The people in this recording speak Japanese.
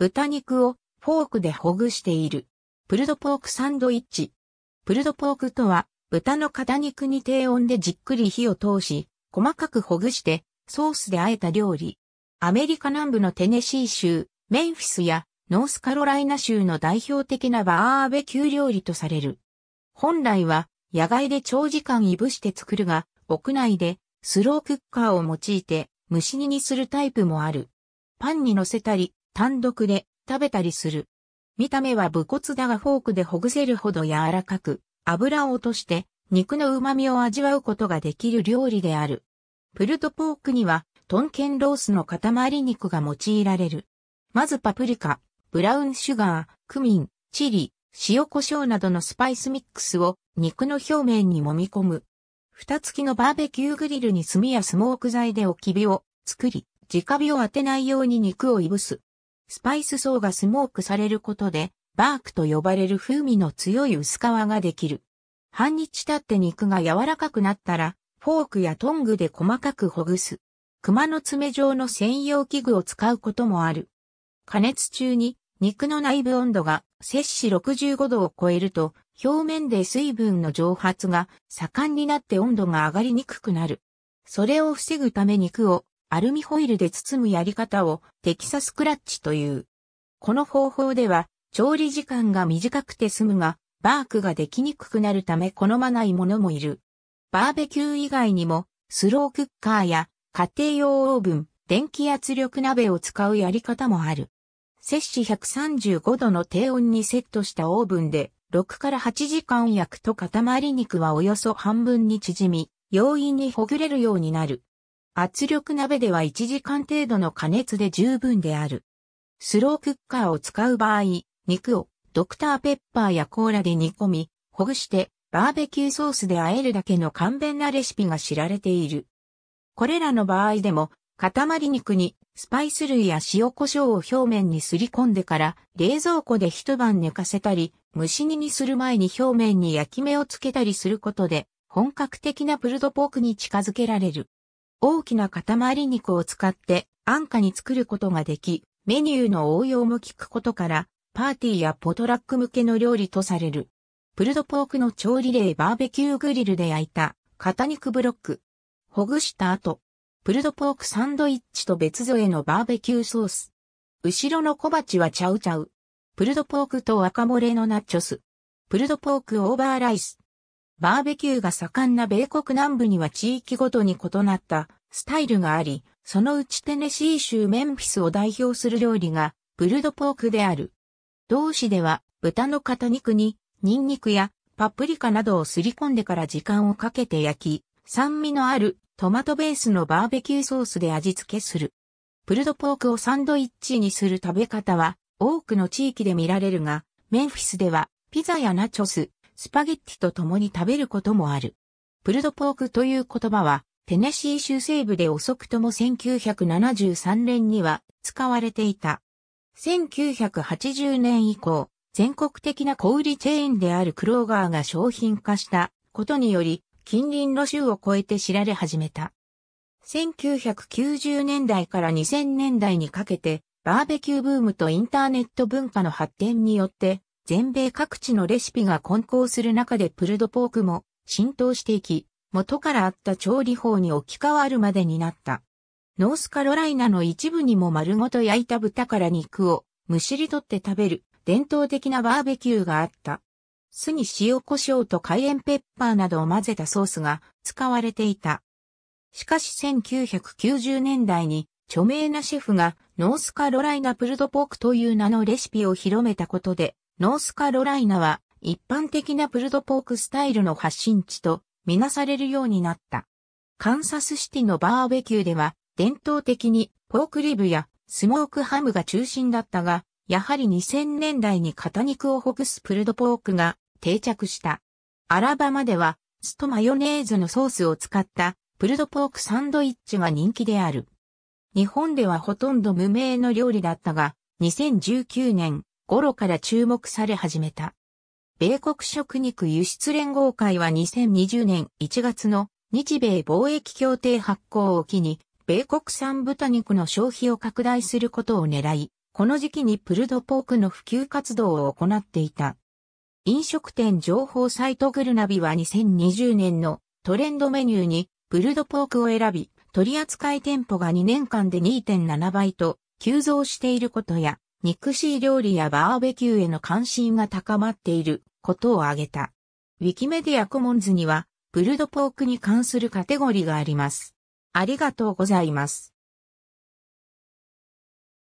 豚肉をフォークでほぐしている。プルドポークサンドイッチ。プルドポークとは、豚の肩肉に低温でじっくり火を通し、細かくほぐして、ソースで和えた料理。アメリカ南部のテネシー州、メンフィスやノースカロライナ州の代表的なバーベキュー料理とされる。本来は野外で長時間いぶして作るが、屋内でスロークッカーを用いて蒸し煮にするタイプもある。パンに乗せたり、単独で食べたりする。見た目は武骨だがフォークでほぐせるほど柔らかく、油を落として肉の旨味を味わうことができる料理である。プルトポークには、トンケンロースの塊肉が用いられる。まずパプリカ、ブラウンシュガー、クミン、チリ、塩胡椒などのスパイスミックスを肉の表面に揉み込む。蓋付きのバーベキューグリルに炭やスモーク材で置き火を作り、直火を当てないように肉をいぶす。スパイス層がスモークされることで、バークと呼ばれる風味の強い薄皮ができる。半日経って肉が柔らかくなったら、フォークやトングで細かくほぐす。熊の爪状の専用器具を使うこともある。加熱中に肉の内部温度が摂氏65度を超えると、表面で水分の蒸発が盛んになって温度が上がりにくくなる。それを防ぐため肉をアルミホイルで包むやり方をテキサスクラッチという。この方法では調理時間が短くて済むが、バークができにくくなるため好まないものもいる。バーベキュー以外にも、スロークッカーや家庭用オーブン、電気圧力鍋を使うやり方もある。摂氏135度の低温にセットしたオーブンで6から8時間焼くと塊肉はおよそ半分に縮み、容易にほぐれるようになる。圧力鍋では1時間程度の加熱で十分である。スロークッカーを使う場合、肉をドクターペッパーやコーラで煮込み、ほぐしてバーベキューソースで和えるだけの簡便なレシピが知られている。これらの場合でも、塊肉にスパイス類や塩胡椒を表面にすり込んでから冷蔵庫で一晩寝かせたり、蒸し煮にする前に表面に焼き目をつけたりすることで、本格的なプルドポークに近づけられる。大きな塊肉を使って安価に作ることができ、メニューの応用も効くことから、パーティーやポトラック向けの料理とされる。プルドポークの調理例バーベキューグリルで焼いた肩肉ブロック。ほぐした後、プルドポークサンドイッチと別添えのバーベキューソース。後ろの小鉢はチャウチャウ。プルドポークと若漏れのナッチョス。プルドポークオーバーライス。バーベキューが盛んな米国南部には地域ごとに異なったスタイルがあり、そのうちテネシー州メンフィスを代表する料理がプルドポークである。同市では豚の肩肉にニンニクやパプリカなどをすり込んでから時間をかけて焼き、酸味のあるトマトベースのバーベキューソースで味付けする。プルドポークをサンドイッチにする食べ方は多くの地域で見られるが、メンフィスではピザやナチョス、スパゲッティと共に食べることもある。プルドポークという言葉は、テネシー州西部で遅くとも1973年には使われていた。1980年以降、全国的な小売チェーンであるクローガーが商品化したことにより、近隣の州を超えて知られ始めた。1990年代から2000年代にかけて、バーベキューブームとインターネット文化の発展によって、全米各地のレシピが混交する中でプルドポークも浸透していき、元からあった調理法に置き換わるまでになった。ノースカロライナの一部にも丸ごと焼いた豚から肉をむしり取って食べる伝統的なバーベキューがあった。酢に塩胡椒とカイエンペッパーなどを混ぜたソースが使われていた。しかし1990年代に著名なシェフがノースカロライナプルドポークという名のレシピを広めたことでノースカロライナは一般的なプルドポークスタイルの発信地とみなされるようになった。カンサスシティのバーベキューでは伝統的にポークリブやスモークハムが中心だったが、やはり2000年代に肩肉をほぐすプルドポークが定着した。アラバマではストマヨネーズのソースを使ったプルドポークサンドイッチが人気である。日本ではほとんど無名の料理だったが、2019年、頃から注目され始めた。米国食肉輸出連合会は2020年1月の日米貿易協定発行を機に、米国産豚肉の消費を拡大することを狙い、この時期にプルドポークの普及活動を行っていた。飲食店情報サイトグルナビは2020年のトレンドメニューにプルドポークを選び、取扱店舗が2年間で2.7倍と急増していることや、肉しい料理やバーベキューへの関心が高まっていることを挙げた。ウィキメディアコモンズには、プルドポークに関するカテゴリーがあります。ありがとうございます。